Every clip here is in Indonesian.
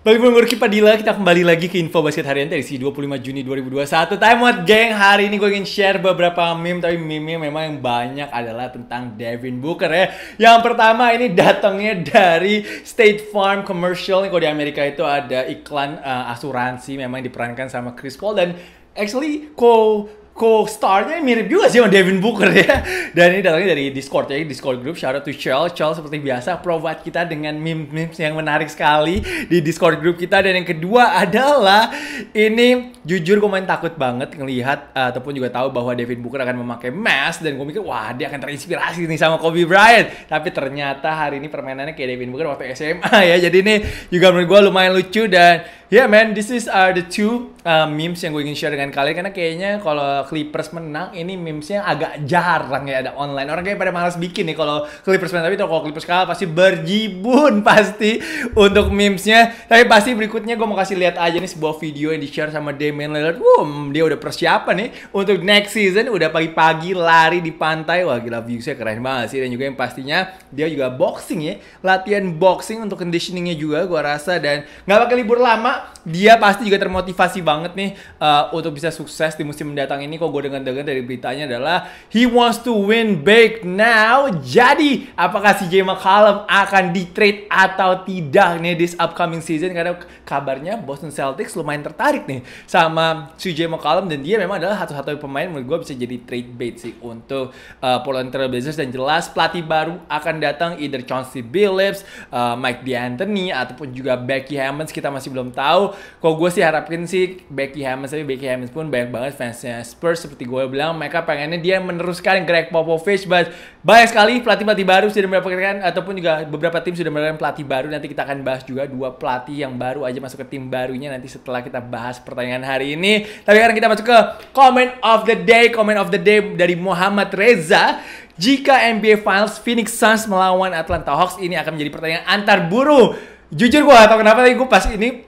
Bagi penunggu Ruki Padilla, kita kembali lagi ke info basket harian dari si 25 Juni 2021. Time out, geng. Hari ini gue ingin share beberapa meme, tapi meme memang yang banyak adalah tentang Devin Booker ya. Yang pertama ini datangnya dari State Farm Commercial. Kalau di Amerika itu ada iklan uh, asuransi memang diperankan sama Chris Paul dan actually co co-starnya mirip juga sih sama Devin Booker ya. Dan ini datangnya dari Discord ya, Discord group. Shout out to Charles. Charles seperti biasa provide kita dengan meme-memes yang menarik sekali di Discord group kita. Dan yang kedua adalah ini jujur gue main takut banget ngelihat uh, ataupun juga tahu bahwa Devin Booker akan memakai mask dan gue mikir wah dia akan terinspirasi nih sama Kobe Bryant. Tapi ternyata hari ini permainannya kayak Devin Booker waktu SMA ya. Jadi ini juga menurut gue lumayan lucu dan Yeah man, this is are uh, the two uh, memes yang gue ingin share dengan kalian karena kayaknya kalau Clippers menang ini memesnya agak jarang ya ada online. Orang kayak pada malas bikin nih kalau Clippers menang tapi kalau Clippers kalah pasti berjibun pasti untuk memesnya. Tapi pasti berikutnya gue mau kasih lihat aja nih sebuah video yang di share sama Damian Lillard. Wow, mm, dia udah persiapan nih untuk next season udah pagi-pagi lari di pantai. Wah gila viewsnya keren banget sih dan juga yang pastinya dia juga boxing ya, latihan boxing untuk conditioningnya juga gue rasa dan nggak bakal libur lama dia pasti juga termotivasi banget nih uh, untuk bisa sukses di musim mendatang ini. Kok gue dengar-dengar dari beritanya adalah he wants to win big now. Jadi apakah CJ McCollum akan di trade atau tidak nih this upcoming season? Karena kabarnya Boston Celtics lumayan tertarik nih sama CJ McCollum dan dia memang adalah satu-satunya pemain menurut gue bisa jadi trade bait sih untuk uh, Portland Trail Blazers dan jelas pelatih baru akan datang either Chauncey Billups, uh, Mike D'Antoni ataupun juga Becky Hammons kita masih belum tahu tahu. kok gue sih harapin sih Becky Hammons, tapi Becky Hammons pun banyak banget fansnya Spurs. Seperti gue bilang, mereka pengennya dia meneruskan Greg Popovich, but banyak sekali pelatih-pelatih baru sudah mendapatkan ataupun juga beberapa tim sudah mendapatkan pelatih baru. Nanti kita akan bahas juga dua pelatih yang baru aja masuk ke tim barunya nanti setelah kita bahas pertanyaan hari ini. Tapi sekarang kita masuk ke comment of the day, comment of the day dari Muhammad Reza. Jika NBA Finals Phoenix Suns melawan Atlanta Hawks ini akan menjadi pertanyaan antar buruh, Jujur gue gak tau kenapa tapi gue pas ini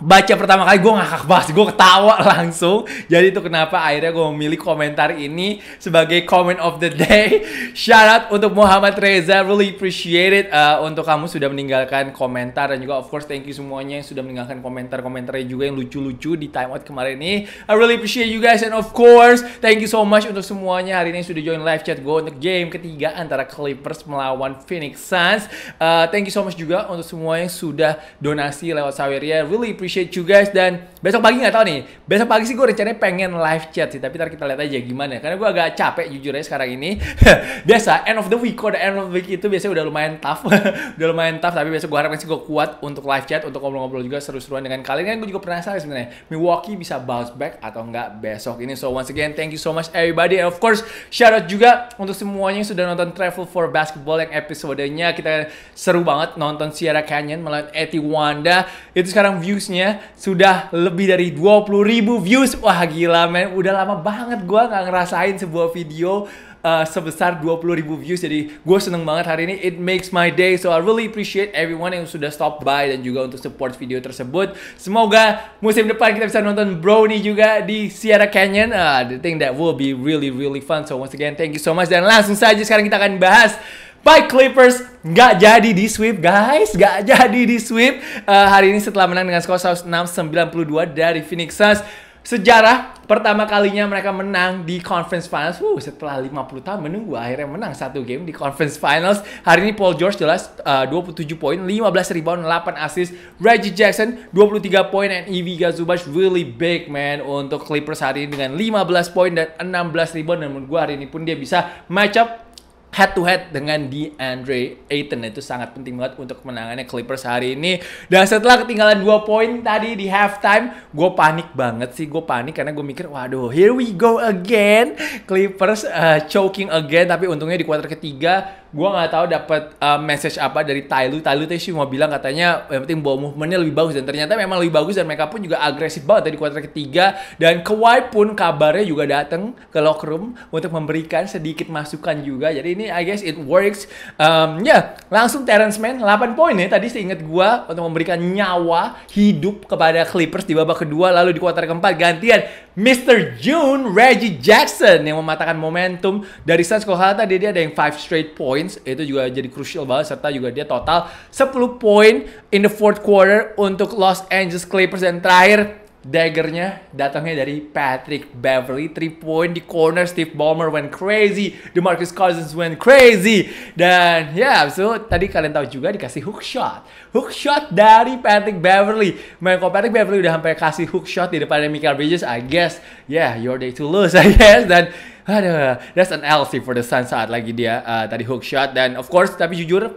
baca pertama kali gue ngakak banget, gue ketawa langsung. Jadi itu kenapa akhirnya gue memilih komentar ini sebagai comment of the day. Shout out untuk Muhammad Reza, really appreciate it uh, untuk kamu sudah meninggalkan komentar dan juga of course thank you semuanya yang sudah meninggalkan komentar-komentarnya juga yang lucu-lucu di time out kemarin ini. I really appreciate you guys and of course thank you so much untuk semuanya hari ini sudah join live chat gue untuk game ketiga antara Clippers melawan Phoenix Suns. Uh, thank you so much juga untuk semua yang sudah donasi lewat Saweria. Really appreciate appreciate you guys dan besok pagi nggak tahu nih. Besok pagi sih gue rencananya pengen live chat sih, tapi ntar kita lihat aja gimana. Karena gue agak capek jujur aja sekarang ini. Biasa end of the week, kode end of the week itu biasanya udah lumayan tough, udah lumayan tough. Tapi besok gue harapnya sih gue kuat untuk live chat, untuk ngobrol-ngobrol juga seru-seruan dengan kalian. Kan gue juga penasaran sebenarnya Milwaukee bisa bounce back atau nggak besok ini. So once again, thank you so much everybody. And of course, shout out juga untuk semuanya yang sudah nonton Travel for Basketball yang episodenya kita seru banget nonton Sierra Canyon melihat Eti Wanda. Itu sekarang viewsnya videonya sudah lebih dari 20.000 views. Wah gila men, udah lama banget gue nggak ngerasain sebuah video uh, sebesar 20.000 views. Jadi gue seneng banget hari ini. It makes my day. So I really appreciate everyone yang sudah stop by dan juga untuk support video tersebut. Semoga musim depan kita bisa nonton Brownie juga di Sierra Canyon. Uh, the thing that will be really really fun. So once again, thank you so much. Dan langsung saja sekarang kita akan bahas Baik Clippers nggak jadi di sweep guys, nggak jadi di sweep uh, hari ini setelah menang dengan skor 6692 dari Phoenix Suns. Sejarah pertama kalinya mereka menang di Conference Finals. uh setelah 50 tahun menunggu akhirnya menang satu game di Conference Finals. Hari ini Paul George jelas eh, uh, 27 poin, 15 rebound, 8 assist. Reggie Jackson 23 poin and Ivica Zubac really big man untuk Clippers hari ini dengan 15 poin dan 16 rebound dan menurut hari ini pun dia bisa match up head to head dengan DeAndre Ayton itu sangat penting banget untuk kemenangannya Clippers hari ini. Dan setelah ketinggalan dua poin tadi di halftime, gue panik banget sih, gue panik karena gue mikir, waduh, here we go again, Clippers uh, choking again. Tapi untungnya di kuarter ketiga gue nggak tahu dapat uh, eh, message apa dari Tailu Tyloo tuh mau bilang katanya yang penting bawa movementnya lebih bagus dan ternyata memang lebih bagus dan mereka pun juga agresif banget dari kuarter ketiga dan Kawhi pun kabarnya juga datang ke locker room untuk memberikan sedikit masukan juga. Jadi ini I guess it works. Um, ya yeah, langsung Terence Man 8 poin ya tadi seingat gue untuk memberikan nyawa hidup kepada Clippers di babak kedua lalu di kuarter keempat gantian Mr. June Reggie Jackson yang mematahkan momentum dari Suns kalau hal dia ada yang 5 straight points itu juga jadi crucial banget serta juga dia total 10 poin in the fourth quarter untuk Los Angeles Clippers dan terakhir Daggernya datangnya dari Patrick Beverly, 3 point di corner, Steve Ballmer went crazy, the Marcus Cousins went crazy, dan ya, yeah, so tadi kalian tahu juga dikasih hook shot, hook shot dari Patrick Beverly. Main Patrick Beverly udah sampai kasih hook shot di depannya Michael Bridges, I guess, yeah, your day to lose, I guess, dan aduh, that's an L sih for the sun saat lagi dia uh, tadi hook shot, dan of course, tapi jujur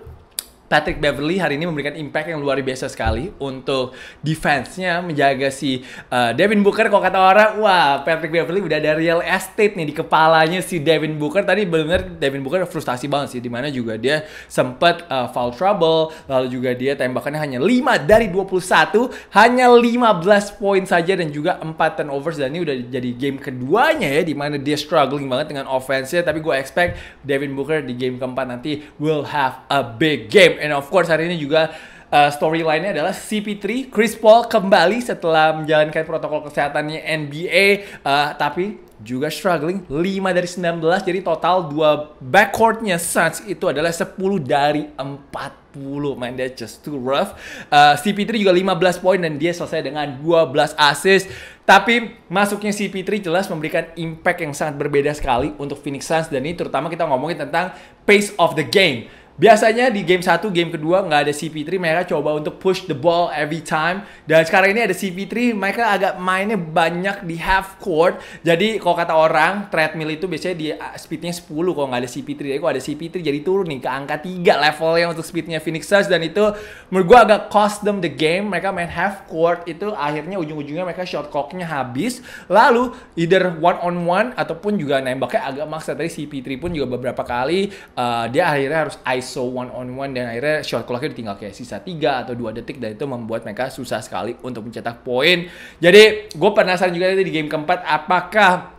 Patrick Beverly hari ini memberikan impact yang luar biasa sekali untuk defense-nya menjaga si uh, Devin Booker kalau kata orang wah Patrick Beverly udah ada real estate nih di kepalanya si Devin Booker tadi benar Devin Booker frustasi banget sih dimana juga dia sempat uh, eh, foul trouble lalu juga dia tembakannya hanya 5 dari 21 hanya 15 poin saja dan juga 4 turnovers dan ini udah jadi game keduanya ya dimana dia struggling banget dengan offense-nya tapi gue expect Devin Booker di game keempat nanti will have a big game And of course hari ini juga uh, storyline-nya adalah CP3 Chris Paul kembali setelah menjalankan protokol kesehatannya NBA uh, tapi juga struggling 5 dari 19 jadi total dua backcourtnya Suns itu adalah 10 dari 40 man that's just too rough uh, CP3 juga 15 poin dan dia selesai dengan 12 assist tapi masuknya CP3 jelas memberikan impact yang sangat berbeda sekali untuk Phoenix Suns dan ini terutama kita ngomongin tentang pace of the game Biasanya di game 1, game kedua nggak ada CP3, mereka coba untuk push the ball every time. Dan sekarang ini ada CP3, mereka agak mainnya banyak di half court. Jadi kalau kata orang, treadmill itu biasanya di ah, speednya 10 kalau nggak ada CP3. Jadi kalau ada CP3 jadi turun nih ke angka 3 levelnya untuk speednya Phoenix Suns. Dan itu menurut gue agak cost them the game. Mereka main half court itu akhirnya ujung-ujungnya mereka shot clocknya habis. Lalu either one on one ataupun juga nembaknya agak maksa. Tadi CP3 pun juga beberapa kali uh, dia akhirnya harus ice ISO one on one dan akhirnya shot clocknya ditinggal kayak sisa 3 atau dua detik dan itu membuat mereka susah sekali untuk mencetak poin. Jadi gue penasaran juga nanti di game keempat apakah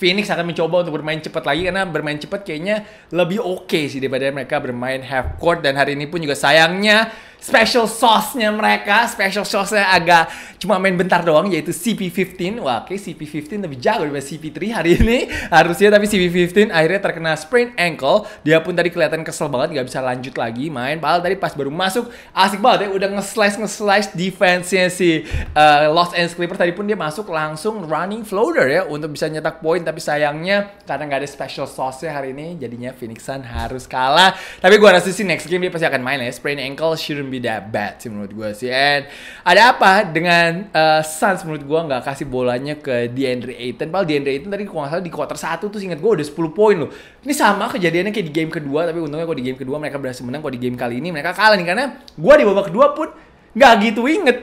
Phoenix akan mencoba untuk bermain cepat lagi karena bermain cepat kayaknya lebih oke okay sih daripada mereka bermain half court dan hari ini pun juga sayangnya special sauce-nya mereka, special sauce-nya agak cuma main bentar doang yaitu CP15. Wah, oke okay, CP15 lebih jago daripada CP3 hari ini. Harusnya tapi CP15 akhirnya terkena sprain ankle. Dia pun tadi kelihatan kesel banget nggak bisa lanjut lagi main. Padahal tadi pas baru masuk asik banget ya udah nge-slice nge-slice defense-nya si uh, Los Angeles Clippers tadi pun dia masuk langsung running floater ya untuk bisa nyetak poin tapi sayangnya karena nggak ada special sauce-nya hari ini jadinya Phoenix Sun harus kalah. Tapi gua rasa sih next game dia pasti akan main ya. Sprain ankle shouldn't wouldn't be that bad sih menurut gue sih. And ada apa dengan uh, Suns menurut gue nggak kasih bolanya ke DeAndre Ayton. Padahal DeAndre Ayton tadi kalau nggak salah di quarter 1 tuh inget gue udah 10 poin loh. Ini sama kejadiannya kayak di game kedua tapi untungnya kalau di game kedua mereka berhasil menang. Kalau di game kali ini mereka kalah nih karena gue di babak kedua pun nggak gitu inget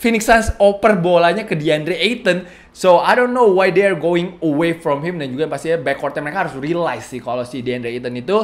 Phoenix Suns oper bolanya ke DeAndre Ayton. So I don't know why they are going away from him dan juga pastinya backcourtnya mereka harus realize sih kalau si DeAndre Ayton itu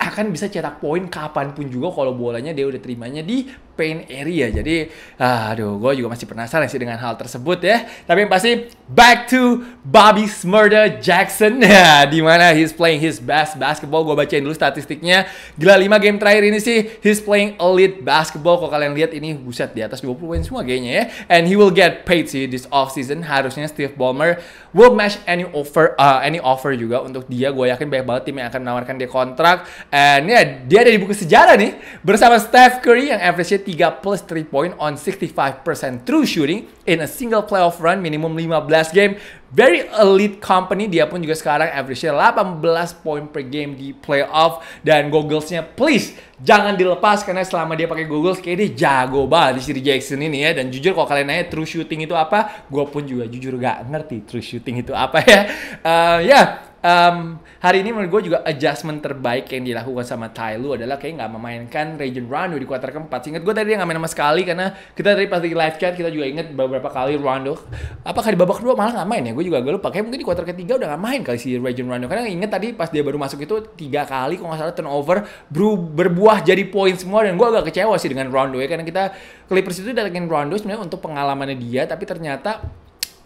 akan bisa cetak poin kapanpun juga kalau bolanya dia udah terimanya di pain area. Jadi, ah, aduh, gue juga masih penasaran sih dengan hal tersebut ya. Tapi yang pasti, back to Bobby Smurder Jackson. Ya, di mana he's playing his best basketball. Gue bacain dulu statistiknya. Gila, 5 game terakhir ini sih, he's playing elite basketball. Kalau kalian lihat ini, buset, di atas 20 poin semua kayaknya ya. And he will get paid sih this off season. Harusnya Steve Ballmer will match any offer, uh, any offer juga untuk dia. Gue yakin banyak banget tim yang akan menawarkan dia kontrak. And ya, yeah, dia ada di buku sejarah nih. Bersama Steph Curry yang average-nya 33 plus 3 point on 65% true shooting in a single playoff run minimum 15 game. Very elite company, dia pun juga sekarang average 18 point per game di playoff. Dan nya please jangan dilepas karena selama dia pakai goggles kayak dia jago banget di Siri Jackson ini ya. Dan jujur kalau kalian nanya true shooting itu apa, gue pun juga jujur gak ngerti true shooting itu apa ya. Uh, ya, yeah um, hari ini menurut gue juga adjustment terbaik yang dilakukan sama Ty Lu adalah kayak nggak memainkan Region Rondo di kuarter keempat. Ingat gue tadi dia nggak main sama sekali karena kita tadi pas di live chat kita juga inget beberapa kali Rondo. Apakah di babak kedua malah nggak main ya? Gue juga gue lupa. Kayak mungkin di kuarter ketiga udah nggak main kali si Region Rondo. Karena inget tadi pas dia baru masuk itu tiga kali kalau nggak salah turnover ber berbuah jadi poin semua dan gue agak kecewa sih dengan Rondo ya karena kita Clippers itu datengin Rondo sebenarnya untuk pengalamannya dia tapi ternyata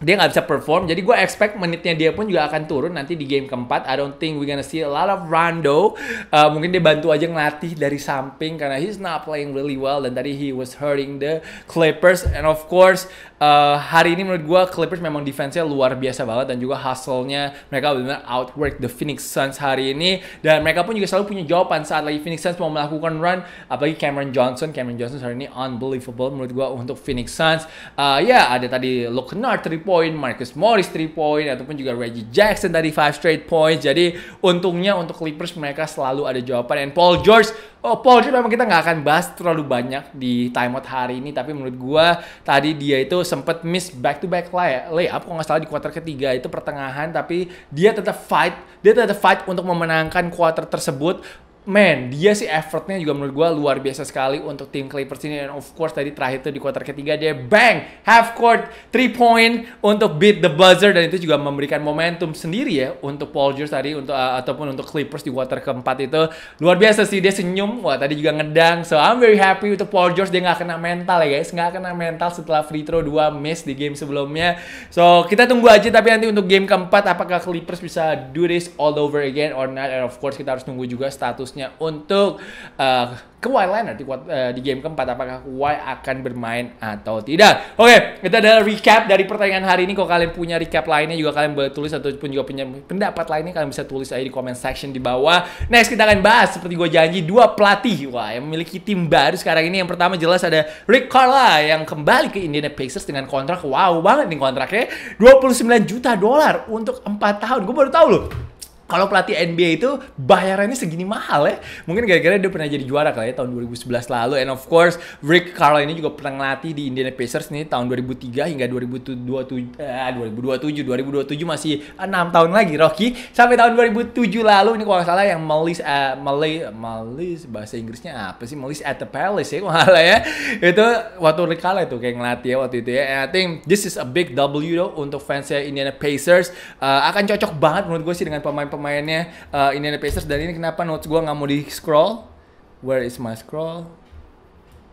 dia nggak bisa perform. Jadi gue expect menitnya dia pun juga akan turun nanti di game keempat. I don't think we gonna see a lot of Rondo. Uh, mungkin dia bantu aja ngelatih dari samping karena he's not playing really well dan tadi he was hurting the Clippers and of course uh, hari ini menurut gue Clippers memang defense-nya luar biasa banget dan juga hustle-nya mereka benar-benar outwork the Phoenix Suns hari ini dan mereka pun juga selalu punya jawaban saat lagi Phoenix Suns mau melakukan run apalagi Cameron Johnson Cameron Johnson hari ini unbelievable menurut gue untuk Phoenix Suns uh, ya yeah, ada tadi Luke Kennard triple point, Marcus Morris 3 point, ataupun juga Reggie Jackson dari 5 straight points. Jadi untungnya untuk Clippers mereka selalu ada jawaban. Dan Paul George, oh Paul George memang kita nggak akan bahas terlalu banyak di timeout hari ini. Tapi menurut gue tadi dia itu sempat miss back to back layup. kok nggak salah di kuarter ketiga itu pertengahan. Tapi dia tetap fight, dia tetap fight untuk memenangkan kuarter tersebut man, dia sih effortnya juga menurut gue luar biasa sekali untuk tim Clippers ini. And of course tadi terakhir tuh di quarter ketiga dia bang half court three point untuk beat the buzzer dan itu juga memberikan momentum sendiri ya untuk Paul George tadi untuk uh, ataupun untuk Clippers di quarter keempat itu luar biasa sih dia senyum wah tadi juga ngedang so I'm very happy untuk Paul George dia nggak kena mental ya guys nggak kena mental setelah free throw 2 miss di game sebelumnya so kita tunggu aja tapi nanti untuk game keempat apakah Clippers bisa do this all over again or not and of course kita harus tunggu juga status khususnya untuk uh, eh, Kawhi Leonard di, uh, di game keempat apakah Kawhi akan bermain atau tidak. Oke, okay, itu adalah recap dari pertandingan hari ini. Kalau kalian punya recap lainnya juga kalian boleh tulis ataupun juga punya pendapat lainnya kalian bisa tulis aja di comment section di bawah. Next kita akan bahas seperti gue janji dua pelatih wah yang memiliki tim baru sekarang ini. Yang pertama jelas ada Rick Carlisle yang kembali ke Indiana Pacers dengan kontrak wow banget nih kontraknya 29 juta dolar untuk 4 tahun. Gue baru tahu loh kalau pelatih NBA itu bayarannya segini mahal ya. Mungkin gara-gara dia pernah jadi juara kali ya tahun 2011 lalu. And of course, Rick Carlisle ini juga pernah ngelatih di Indiana Pacers nih tahun 2003 hingga 2027, eh, 2027, 2027 masih 6 tahun lagi Rocky. Sampai tahun 2007 lalu ini kalau nggak salah yang Melis, uh, eh, Malay Melis bahasa Inggrisnya apa sih? Melis at the Palace ya kalau ya. Itu waktu Rick Carlisle itu kayak ngelatih ya waktu itu ya. And I think this is a big W though untuk fansnya Indiana Pacers. Uh, akan cocok banget menurut gue sih dengan pemain pemainnya uh, Indiana Pacers dan ini kenapa notes gue nggak mau di scroll where is my scroll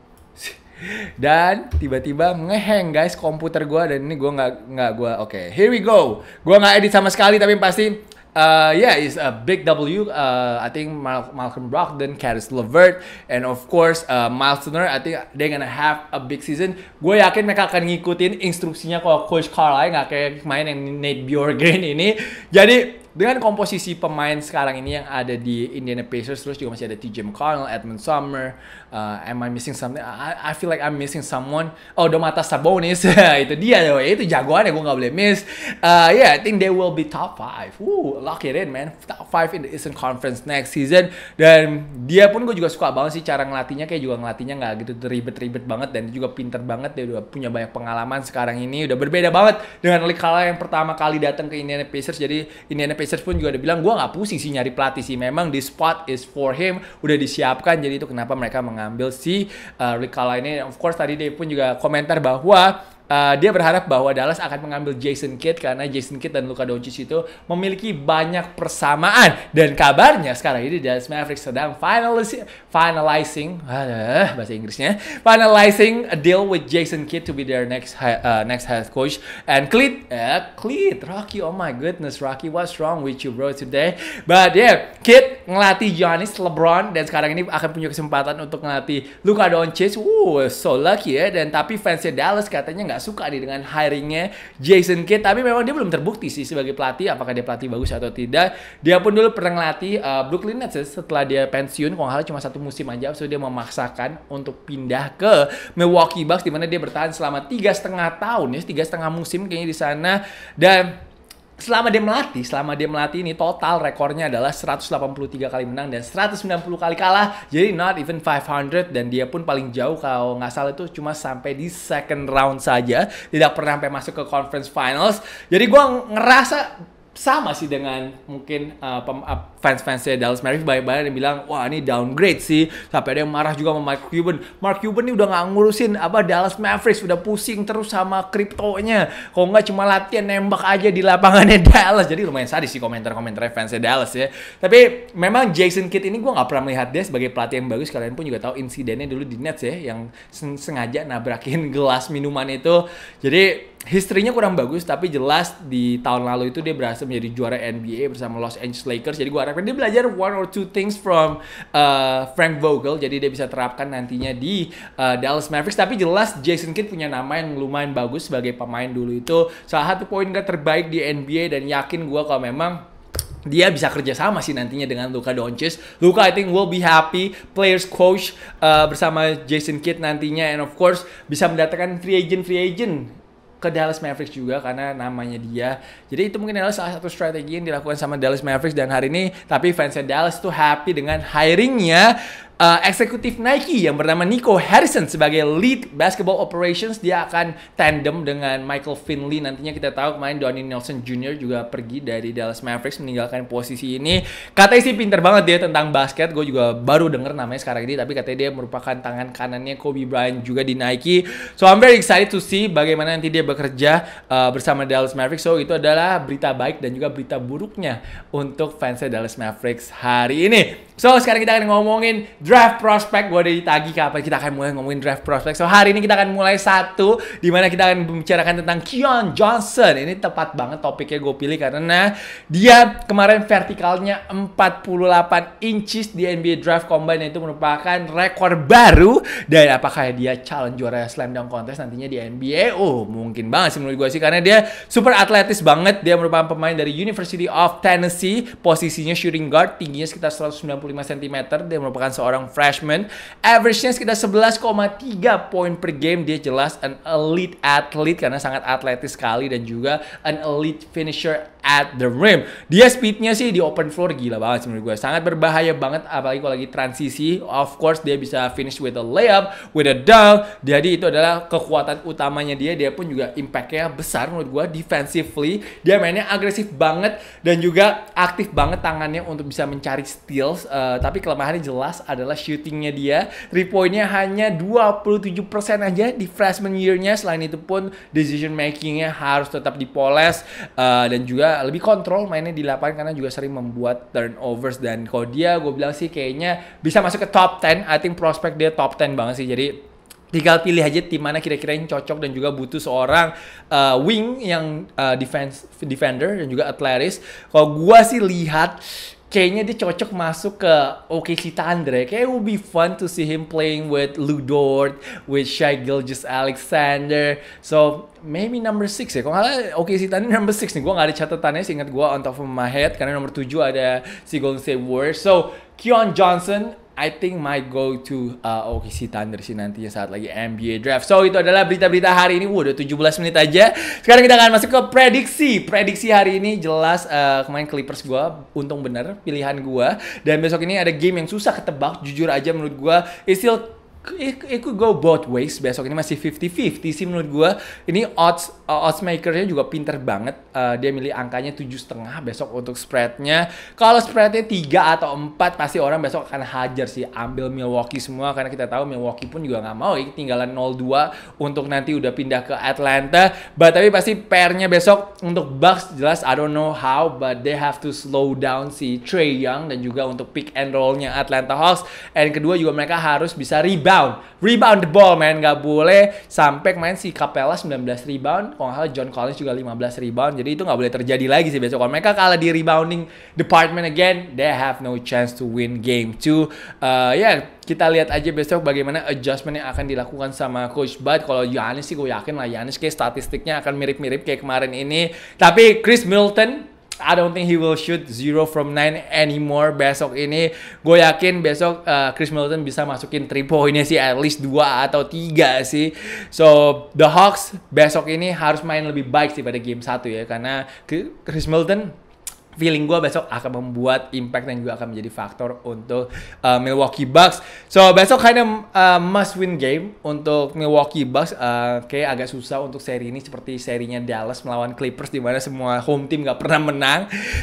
dan tiba-tiba ngeheng guys komputer gue dan ini gue nggak nggak gue oke okay, here we go gue nggak edit sama sekali tapi pasti uh, yeah, it's a big W. Uh, I think Mal Malcolm Brogdon, Karis LeVert, and of course uh, Miles Turner. I think they're gonna have a big season. Gue yakin mereka akan ngikutin instruksinya kalau Coach Carlisle nggak kayak main yang Nate Bjorgen ini. Jadi dengan komposisi pemain sekarang ini yang ada di Indiana Pacers terus juga masih ada TJ McConnell, Edmund Summer, uh, am I missing something? I, I feel like I'm missing someone. Oh, Domantas Sabonis, itu dia loh, itu jagoan ya gue nggak boleh miss. Uh, yeah, I think they will be top five. Ooh, lock it in man, top five in the Eastern Conference next season. Dan dia pun gue juga suka banget sih cara ngelatihnya, kayak juga ngelatihnya nggak gitu ribet-ribet banget dan juga pinter banget, dia udah punya banyak pengalaman sekarang ini, udah berbeda banget dengan kala yang pertama kali datang ke Indiana Pacers. Jadi Indiana Pacers Pacers pun juga ada bilang gue nggak pusing sih nyari pelatih sih. Memang this spot is for him udah disiapkan jadi itu kenapa mereka mengambil si uh, Rick Carlisle ini. Of course tadi dia pun juga komentar bahwa Eh, dia berharap bahwa Dallas akan mengambil Jason Kidd karena Jason Kidd dan Luka Doncic itu memiliki banyak persamaan dan kabarnya sekarang ini Dallas Mavericks sedang finalis finalizing uh, bahasa Inggrisnya finalizing a deal with Jason Kidd to be their next uh, next head coach and Clint uh, eh, Clint Rocky oh my goodness Rocky what's wrong with you bro today but yeah Kidd ngelatih Giannis LeBron dan sekarang ini akan punya kesempatan untuk ngelatih Luka Doncic wow so lucky ya dan tapi fansnya Dallas katanya nggak suka nih dengan hiringnya Jason Kidd. Tapi memang dia belum terbukti sih sebagai pelatih. Apakah dia pelatih bagus atau tidak. Dia pun dulu pernah ngelatih uh, Brooklyn Nets ya, setelah dia pensiun. Kalau cuma satu musim aja. So dia memaksakan untuk pindah ke Milwaukee Bucks. di mana dia bertahan selama tiga setengah tahun ya. Tiga setengah musim kayaknya di sana. Dan selama dia melatih, selama dia melatih ini total rekornya adalah 183 kali menang dan 190 kali kalah. Jadi not even 500 dan dia pun paling jauh kalau nggak salah itu cuma sampai di second round saja. Tidak pernah sampai masuk ke conference finals. Jadi gue ngerasa sama sih dengan mungkin uh, pem, uh, fans-fansnya Dallas Mavericks banyak-banyak yang bilang wah ini downgrade sih sampai ada yang marah juga sama Mark Cuban Mark Cuban ini udah nggak ngurusin apa Dallas Mavericks udah pusing terus sama kriptonya kok nggak cuma latihan nembak aja di lapangannya Dallas jadi lumayan sadis sih komentar-komentar fansnya Dallas ya tapi memang Jason Kidd ini gue nggak pernah melihat dia sebagai pelatih yang bagus kalian pun juga tahu insidennya dulu di Nets ya yang sengaja nabrakin gelas minuman itu jadi historinya kurang bagus tapi jelas di tahun lalu itu dia berhasil menjadi juara NBA bersama Los Angeles Lakers jadi gue Frank. Dia belajar one or two things from uh, Frank Vogel, jadi dia bisa terapkan nantinya di uh, Dallas Mavericks. Tapi jelas Jason Kidd punya nama yang lumayan bagus sebagai pemain dulu itu salah satu poin gak terbaik di NBA dan yakin gue kalau memang dia bisa kerja sama sih nantinya dengan Luka Doncic. Luka I think will be happy players coach uh, bersama Jason Kidd nantinya and of course bisa mendatangkan free agent free agent ke Dallas Mavericks juga karena namanya dia. Jadi itu mungkin adalah salah satu strategi yang dilakukan sama Dallas Mavericks dan hari ini tapi fansnya Dallas tuh happy dengan hiringnya uh, eksekutif Nike yang bernama Nico Harrison sebagai lead basketball operations dia akan tandem dengan Michael Finley nantinya kita tahu kemarin Donnie Nelson Jr juga pergi dari Dallas Mavericks meninggalkan posisi ini katanya sih pinter banget dia tentang basket gue juga baru denger namanya sekarang ini tapi katanya dia merupakan tangan kanannya Kobe Bryant juga di Nike so I'm very excited to see bagaimana nanti dia bekerja uh, bersama Dallas Mavericks so itu adalah berita baik dan juga berita buruknya untuk fansnya Dallas Mavericks hari ini so sekarang kita akan ngomongin draft draft prospect. Gue udah ditagi kapan kita akan mulai ngomongin draft prospect. So hari ini kita akan mulai satu dimana kita akan membicarakan tentang Keon Johnson. Ini tepat banget topiknya gue pilih karena dia kemarin vertikalnya 48 inches di NBA Draft Combine itu merupakan rekor baru dan apakah dia calon juara slam dunk contest nantinya di NBA? Oh, mungkin banget sih menurut gue sih karena dia super atletis banget. Dia merupakan pemain dari University of Tennessee, posisinya shooting guard, tingginya sekitar 195 cm. Dia merupakan seorang seorang freshman. Average-nya sekitar 11,3 poin per game. Dia jelas an elite athlete karena sangat atletis sekali dan juga an elite finisher at the rim. Dia speednya sih di open floor gila banget menurut gue. Sangat berbahaya banget apalagi kalau lagi transisi. Of course dia bisa finish with a layup, with a dunk. Jadi itu adalah kekuatan utamanya dia. Dia pun juga impactnya besar menurut gue defensively. Dia mainnya agresif banget dan juga aktif banget tangannya untuk bisa mencari steals. Uh, tapi kelemahannya jelas adalah shootingnya dia. Three pointnya hanya 27% aja di freshman year-nya. Selain itu pun decision makingnya harus tetap dipoles uh, dan juga lebih kontrol mainnya di lapangan karena juga sering membuat turnovers dan kalau dia gue bilang sih kayaknya bisa masuk ke top 10 I think prospect dia top 10 banget sih jadi tinggal pilih aja tim mana kira-kira yang cocok dan juga butuh seorang uh, wing yang uh, defense defender dan juga atletis. Kalau gue sih lihat kayaknya dia cocok masuk ke OKC Thunder. Kayak it would be fun to see him playing with Lou Dort, with Shai Gilgis Alexander. So maybe number 6 ya. Kalau nggak OKC Thunder number 6 nih. Gue nggak ada catatannya Ingat gue on top of my head. Karena nomor 7 ada si Golden State Warriors. So Keon Johnson I think my go to uh, OKC oh, Thunder sih nantinya saat lagi NBA draft. So itu adalah berita-berita hari ini. Wuh, udah 17 menit aja. Sekarang kita akan masuk ke prediksi. Prediksi hari ini jelas uh, kemarin Clippers gue untung bener pilihan gue. dan besok ini ada game yang susah ketebak jujur aja menurut gue It's still it, it could go both ways. Besok ini masih 50-50 sih menurut gue. Ini odds uh, odds makernya juga pinter banget. Uh, dia milih angkanya tujuh setengah besok untuk spreadnya. Kalau spreadnya tiga atau empat pasti orang besok akan hajar sih ambil Milwaukee semua karena kita tahu Milwaukee pun juga nggak mau ya ketinggalan 0-2 untuk nanti udah pindah ke Atlanta. But tapi pasti pairnya besok untuk Bucks jelas I don't know how but they have to slow down si Trey Young dan juga untuk pick and rollnya Atlanta Hawks. And kedua juga mereka harus bisa rebound down. Rebound the ball, man. Gak boleh sampai main si Capella 19 rebound. Kalau nggak John Collins juga 15 rebound. Jadi itu nggak boleh terjadi lagi sih besok. Kalau mereka kalah di rebounding department again, they have no chance to win game 2. Uh, eh, ya, yeah, kita lihat aja besok bagaimana adjustment yang akan dilakukan sama Coach Bud. Kalau Giannis sih gue yakin lah, Giannis kayak statistiknya akan mirip-mirip kayak kemarin ini. Tapi Chris Milton I don't think he will shoot zero from nine anymore besok ini. Gue yakin besok uh, Chris Middleton bisa masukin triple ini sih at least dua atau tiga sih. So the Hawks besok ini harus main lebih baik sih pada game satu ya karena Chris Middleton feeling gue besok akan membuat impact yang juga akan menjadi faktor untuk uh, Milwaukee Bucks. So besok kayaknya uh, must win game untuk Milwaukee Bucks. Uh, kayak agak susah untuk seri ini seperti serinya Dallas melawan Clippers di mana semua home team gak pernah menang.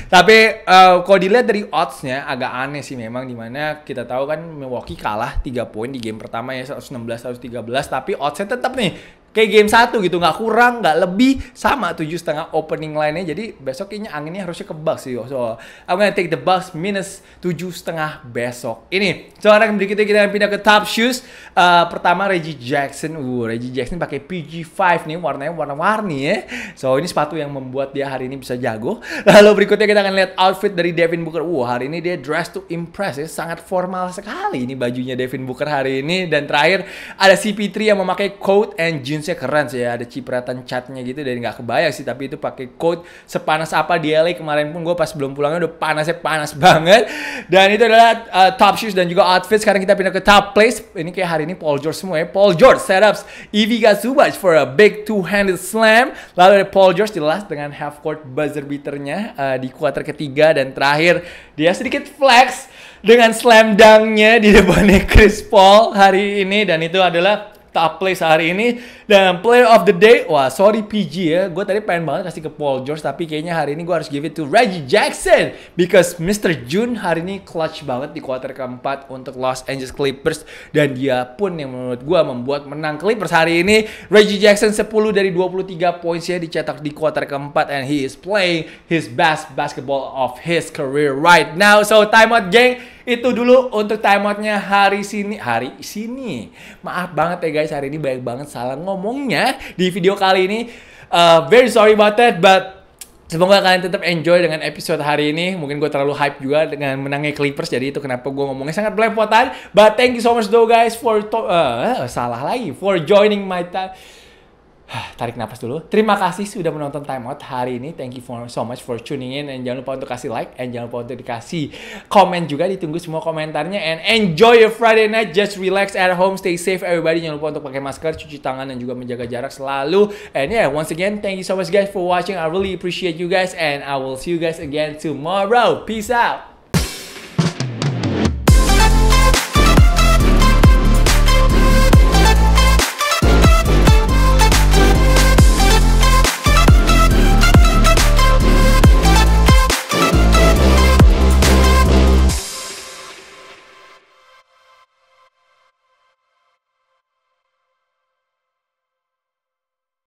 Tapi uh, kalau dilihat dari oddsnya agak aneh sih memang di mana kita tahu kan Milwaukee kalah tiga poin di game pertama ya 116-113 tapi oddsnya tetap nih kayak game satu gitu nggak kurang nggak lebih sama tujuh setengah opening line-nya jadi besok kayaknya anginnya harusnya ke Bucks sih so I'm gonna take the Bucks minus tujuh setengah besok ini soalnya yang berikutnya kita akan pindah ke top shoes uh, pertama Reggie Jackson uh Reggie Jackson pakai PG5 nih warnanya warna-warni ya so ini sepatu yang membuat dia hari ini bisa jago lalu berikutnya kita akan lihat outfit dari Devin Booker uh hari ini dia dress to impress ya sangat formal sekali ini bajunya Devin Booker hari ini dan terakhir ada CP3 yang memakai coat and jeans jeansnya keren sih ya, ada cipratan catnya gitu dan nggak kebayang sih tapi itu pakai coat sepanas apa di LA kemarin pun gue pas belum pulangnya udah panasnya panas banget dan itu adalah uh, top shoes dan juga outfit sekarang kita pindah ke top place ini kayak hari ini Paul George semua ya Paul George setups Ivica much for a big two handed slam lalu ada Paul George jelas dengan half court buzzer beaternya uh, di quarter ketiga dan terakhir dia sedikit flex dengan slam dunknya di depannya Chris Paul hari ini dan itu adalah top play sehari ini dan player of the day wah sorry PG ya gue tadi pengen banget kasih ke Paul George tapi kayaknya hari ini gue harus give it to Reggie Jackson because Mr. June hari ini clutch banget di kuarter keempat untuk Los Angeles Clippers dan dia pun yang menurut gue membuat menang Clippers hari ini Reggie Jackson 10 dari 23 points poinnya dicetak di kuarter keempat and he is playing his best basketball of his career right now so time out geng itu dulu untuk timeoutnya hari sini. Hari sini. Maaf banget ya guys, hari ini banyak banget salah ngomongnya di video kali ini. Uh, very sorry about that, but Semoga kalian tetap enjoy dengan episode hari ini. Mungkin gue terlalu hype juga dengan menangnya Clippers, jadi itu kenapa gue ngomongnya sangat belepotan. But thank you so much though guys for to uh, salah lagi for joining my time. tarik nafas dulu. Terima kasih sudah menonton Time Out hari ini. Thank you for, so much for tuning in. And jangan lupa untuk kasih like. And jangan lupa untuk dikasih komen juga. Ditunggu semua komentarnya. And enjoy your Friday night. Just relax at home. Stay safe everybody. Jangan lupa untuk pakai masker, cuci tangan, dan juga menjaga jarak selalu. And yeah, once again, thank you so much guys for watching. I really appreciate you guys. And I will see you guys again tomorrow. Peace out.